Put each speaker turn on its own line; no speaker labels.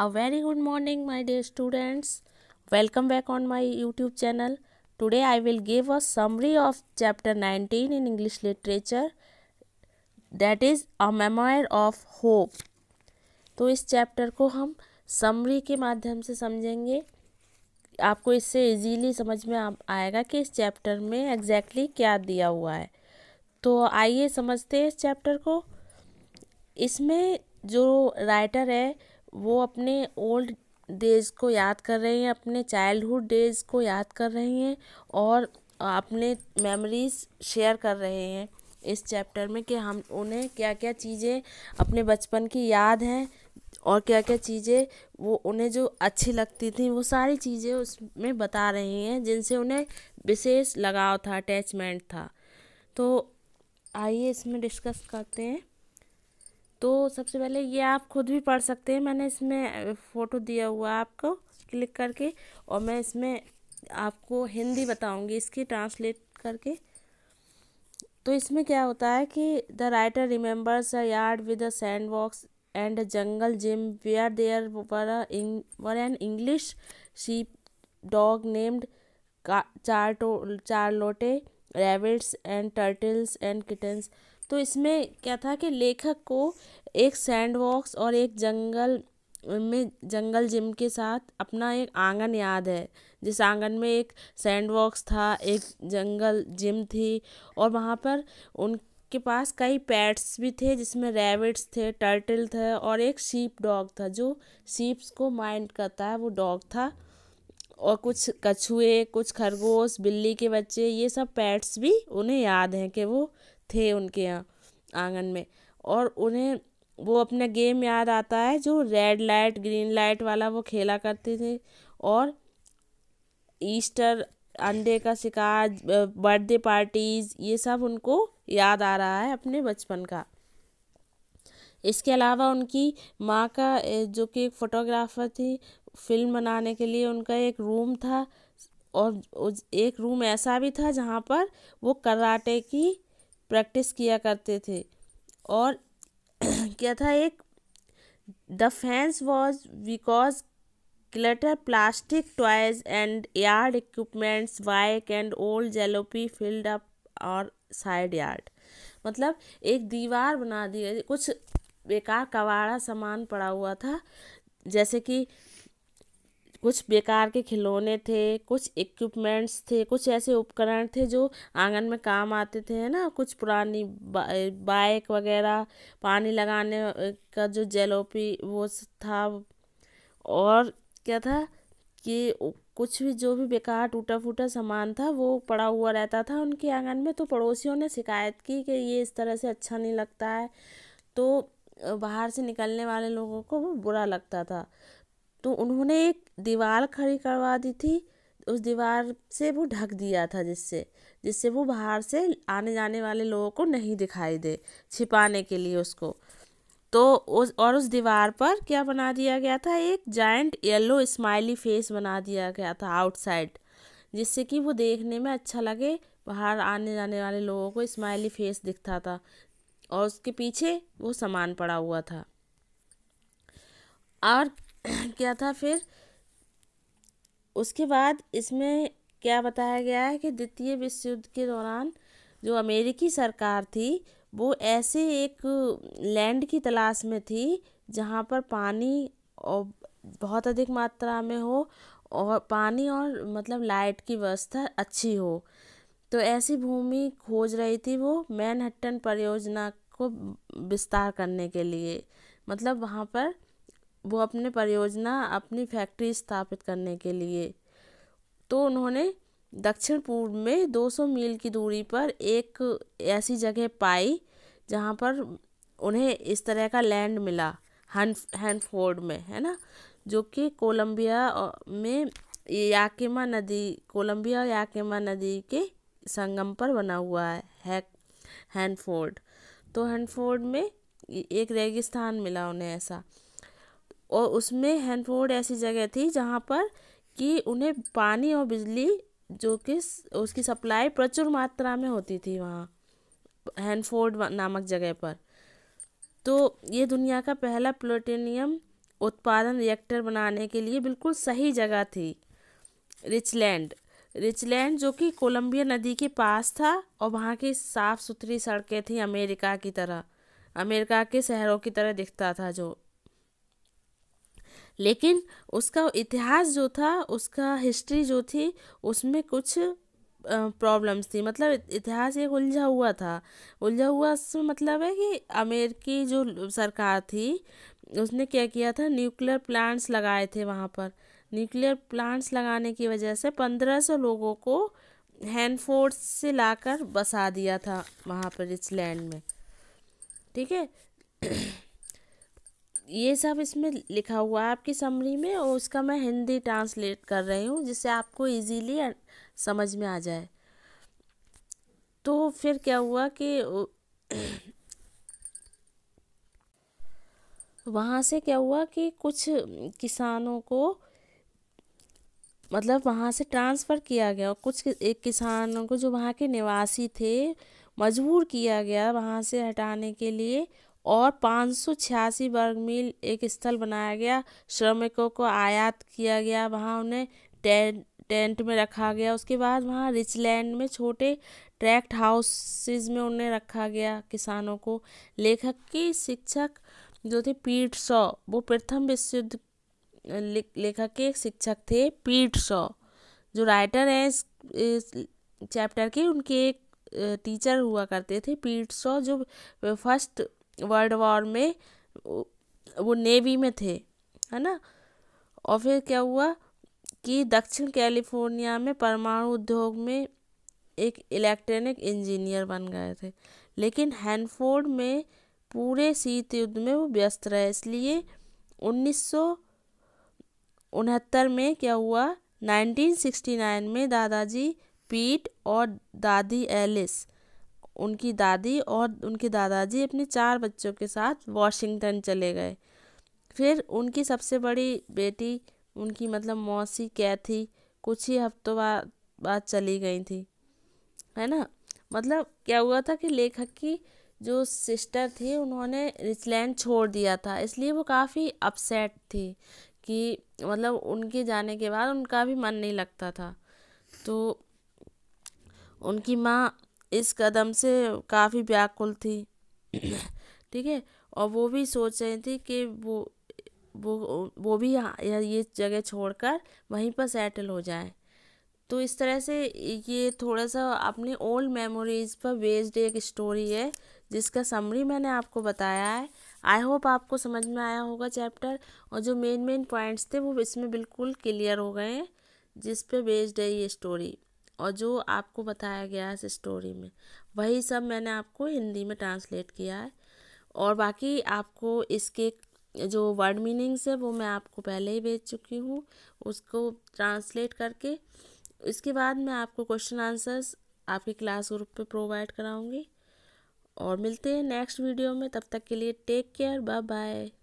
A very good morning my dear students. Welcome back on my YouTube channel. Today I will give a summary of chapter 19 in English literature that is a memoir of hope. तो इस chapter को हम summary के माध्यम से समझेंगे आपको इससे इजीली समझ में आएगा कि इस चैप्टर में एग्जैक्टली exactly क्या दिया हुआ है तो आइए समझते हैं इस चैप्टर को इसमें जो राइटर है वो अपने ओल्ड डेज़ को याद कर रही हैं अपने चाइल्डहुड डेज़ को याद कर रही हैं और अपने मेमोरीज़ शेयर कर रहे हैं इस चैप्टर में कि हम उन्हें क्या क्या चीज़ें अपने बचपन की याद हैं और क्या क्या चीज़ें वो उन्हें जो अच्छी लगती थी वो सारी चीज़ें उसमें बता रही हैं जिनसे उन्हें विशेष लगाव था अटैचमेंट था तो आइए इसमें डिस्कस करते हैं तो सबसे पहले ये आप खुद भी पढ़ सकते हैं मैंने इसमें फ़ोटो दिया हुआ आपको क्लिक करके और मैं इसमें आपको हिंदी बताऊंगी इसकी ट्रांसलेट करके तो इसमें क्या होता है कि the writer remembers a yard with a sand box and a jungle gym where there were an English sheep dog named Charlotte rabbits and turtles and kittens तो इसमें क्या था कि लेखक को एक सैंडबॉक्स और एक जंगल में जंगल जिम के साथ अपना एक आंगन याद है जिस आंगन में एक सैंडबॉक्स था एक जंगल जिम थी और वहाँ पर उनके पास कई पैट्स भी थे जिसमें रैबिट्स थे टर्टल थे और एक शीप डॉग था जो शीप्स को माइंड करता है वो डॉग था और कुछ कछुए कुछ खरगोश बिल्ली के बच्चे ये सब पैट्स भी उन्हें याद हैं कि वो थे उनके यहाँ आंगन में और उन्हें वो अपना गेम याद आता है जो रेड लाइट ग्रीन लाइट वाला वो खेला करते थे और ईस्टर अंडे का शिकार बर्थडे पार्टीज़ ये सब उनको याद आ रहा है अपने बचपन का इसके अलावा उनकी माँ का जो कि एक फ़ोटोग्राफ़र थी फिल्म बनाने के लिए उनका एक रूम था और एक रूम ऐसा भी था जहाँ पर वो कराटे की प्रैक्टिस किया करते थे और क्या था एक the fence was because clutter plastic toys and yard equipments bike and old jalopy filled up our side yard मतलब एक दीवार बना दी गई कुछ बेकार कबाड़ा सामान पड़ा हुआ था जैसे कि कुछ बेकार के खिलौने थे कुछ इक्विपमेंट्स थे कुछ ऐसे उपकरण थे जो आंगन में काम आते थे है ना कुछ पुरानी बाइक वगैरह पानी लगाने का जो जेलोपी वो था और क्या था कि कुछ भी जो भी बेकार टूटा फूटा सामान था वो पड़ा हुआ रहता था उनके आंगन में तो पड़ोसियों ने शिकायत की कि ये इस तरह से अच्छा नहीं लगता है तो बाहर से निकलने वाले लोगों को वो बुरा लगता था तो उन्होंने एक दीवार खड़ी करवा दी थी उस दीवार से वो ढक दिया था जिससे जिससे वो बाहर से आने जाने वाले लोगों को नहीं दिखाई दे छिपाने के लिए उसको तो उस और उस दीवार पर क्या बना दिया गया था एक जाइंट येलो स्माइली फेस बना दिया गया था आउटसाइड जिससे कि वो देखने में अच्छा लगे बाहर आने जाने वाले लोगों को स्माइली फेस दिखता था और उसके पीछे वो सामान पड़ा हुआ था और क्या था फिर उसके बाद इसमें क्या बताया गया है कि द्वितीय विश्व युद्ध के दौरान जो अमेरिकी सरकार थी वो ऐसे एक लैंड की तलाश में थी जहाँ पर पानी और बहुत अधिक मात्रा में हो और पानी और मतलब लाइट की व्यवस्था अच्छी हो तो ऐसी भूमि खोज रही थी वो मैनहट्टन परियोजना को विस्तार करने के लिए मतलब वहाँ पर वो अपने परियोजना अपनी फैक्ट्री स्थापित करने के लिए तो उन्होंने दक्षिण पूर्व में 200 मील की दूरी पर एक ऐसी जगह पाई जहाँ पर उन्हें इस तरह का लैंड मिला हैंडफोर्ड में है ना जो कि कोलंबिया में याकेमा नदी कोलंबिया याकेमा नदी के संगम पर बना हुआ है हैंडफोर्ड तो हैंडफोर्ड में एक रेगिस्तान मिला उन्हें ऐसा और उसमें हैंडफोर्ड ऐसी जगह थी जहाँ पर कि उन्हें पानी और बिजली जो कि उसकी सप्लाई प्रचुर मात्रा में होती थी वहाँ हैंडफोर्ड नामक जगह पर तो ये दुनिया का पहला प्लूटेनियम उत्पादन रिएक्टर बनाने के लिए बिल्कुल सही जगह थी रिचलैंड रिचलैंड जो कि कोलंबिया नदी के पास था और वहाँ की साफ़ सुथरी सड़कें थी अमेरिका की तरह अमेरिका के शहरों की तरह दिखता था जो लेकिन उसका इतिहास जो था उसका हिस्ट्री जो थी उसमें कुछ प्रॉब्लम्स थी मतलब इतिहास एक उलझा हुआ था उलझा हुआ मतलब है कि अमेरिकी जो सरकार थी उसने क्या किया था न्यूक्लियर प्लांट्स लगाए थे वहाँ पर न्यूक्लियर प्लांट्स लगाने की वजह से पंद्रह सौ लोगों को हैंडफोर्स से लाकर बसा दिया था वहाँ पर इस लैंड में ठीक है ये सब इसमें लिखा हुआ है आपकी समरी में और उसका मैं हिंदी ट्रांसलेट कर रही हूँ जिससे आपको इजीली अं-, समझ में आ जाए तो फिर क्या हुआ कि वहाँ से क्या हुआ कि कुछ किसानों को मतलब वहाँ से ट्रांसफ़र किया गया और कुछ एक किसानों को जो वहाँ के निवासी थे मजबूर किया गया वहाँ से हटाने के लिए और पाँच वर्ग मील एक स्थल बनाया गया श्रमिकों को आयात किया गया वहाँ उन्हें टेंट टेंट में रखा गया उसके बाद वहाँ रिचलैंड में छोटे ट्रैक्ट हाउसेज में उन्हें रखा गया किसानों को लेखक की शिक्षक जो थे पीट सौ वो प्रथम विश्व युद्ध लेखक के एक शिक्षक थे पीट सौ जो राइटर हैं इस, इस चैप्टर के उनके एक टीचर हुआ करते थे पीट सौ जो फर्स्ट वर्ल्ड वॉर में वो नेवी में थे है ना और फिर क्या हुआ कि दक्षिण कैलिफोर्निया में परमाणु उद्योग में एक इलेक्ट्रॉनिक इंजीनियर बन गए थे लेकिन हैनफोर्ड में पूरे शीत युद्ध में वो व्यस्त रहे इसलिए उन्नीस उनहत्तर में क्या हुआ 1969 में दादाजी पीट और दादी एलिस उनकी दादी और उनके दादाजी अपने चार बच्चों के साथ वॉशिंगटन चले गए फिर उनकी सबसे बड़ी बेटी उनकी मतलब मौसी कैथी कुछ ही हफ्तों बाद बाद चली गई थी है ना मतलब क्या हुआ था कि लेखक की जो सिस्टर थी उन्होंने रिचलैंड छोड़ दिया था इसलिए वो काफ़ी अपसेट थी कि मतलब उनके जाने के बाद उनका भी मन नहीं लगता था तो उनकी माँ इस कदम से काफ़ी व्याकुल थी ठीक है और वो भी सोच रही थी कि वो वो वो भी ये जगह छोड़कर वहीं पर सेटल हो जाए तो इस तरह से ये थोड़ा सा अपनी ओल्ड मेमोरीज़ पर बेस्ड एक स्टोरी है जिसका समरी मैंने आपको बताया है आई होप आपको समझ में आया होगा चैप्टर और जो मेन मेन पॉइंट्स थे वो इसमें बिल्कुल क्लियर हो गए हैं जिस पे बेस्ड है ये स्टोरी और जो आपको बताया गया है इस स्टोरी में वही सब मैंने आपको हिंदी में ट्रांसलेट किया है और बाकी आपको इसके जो वर्ड मीनिंग्स है वो मैं आपको पहले ही भेज चुकी हूँ उसको ट्रांसलेट करके इसके बाद मैं आपको क्वेश्चन आंसर्स आपके क्लास ग्रुप पे प्रोवाइड कराऊँगी और मिलते हैं नेक्स्ट वीडियो में तब तक के लिए टेक केयर बाय बाय